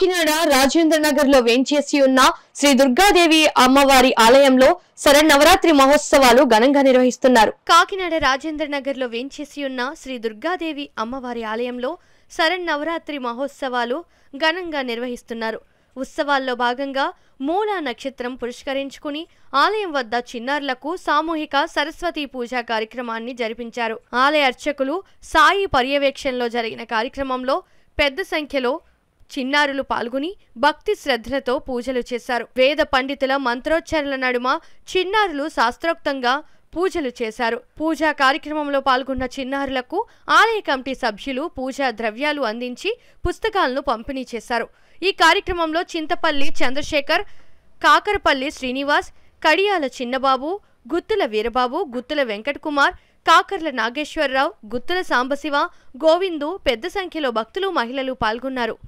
కాకినాడ రాజేంద్ర నగర్ లో వేంచేసి ఉన్న శ్రీ దుర్గాదేవి అమ్మవారి ఆలయంలో శరన్నవరాత్రి మహోత్సవాలు ఘనంగా నిర్వహిస్తున్నారు కాకినాడ రాజేంద్ర నగర్ లో వేంచేసి ఉన్న శ్రీ దుర్గాదేవి అమ్మవారి ఆలయంలో శరన్నవరాత్రి మహోత్సవాలు ఘనంగా నిర్వహిస్తున్నారు ఉత్సవాల్లో భాగంగా మూల నక్షత్రం పురస్కరించుకుని ఆలయం వద్ద చిన్నారులకు సామూహిక సరస్వతి పూజా కార్యక్రమాన్ని జరిపించారు ఆలయ అర్చకులు సాయి పర్యవేక్షణలో జరిగిన కార్యక్రమంలో పెద్ద సంఖ్యలో చిన్నారులు పాల్గొని భక్తి శ్రద్ధలతో పూజలు చేశారు వేద పండితుల మంత్రోచ్చరణ నడుమ చిన్నారులు శాస్త్రోక్తంగా పూజలు చేశారు పూజా కార్యక్రమంలో పాల్గొన్న చిన్నారులకు ఆలయ కమిటీ సభ్యులు పూజా ద్రవ్యాలు అందించి పుస్తకాలను పంపిణీ చేశారు ఈ కార్యక్రమంలో చింతపల్లి చంద్రశేఖర్ కాకరపల్లి శ్రీనివాస్ కడియాల చిన్నబాబు గుత్తుల వీరబాబు గుత్తుల వెంకటకుమార్ కాకర్ల నాగేశ్వరరావు గుత్తుల సాంబశివ గోవిందు పెద్ద సంఖ్యలో భక్తులు మహిళలు పాల్గొన్నారు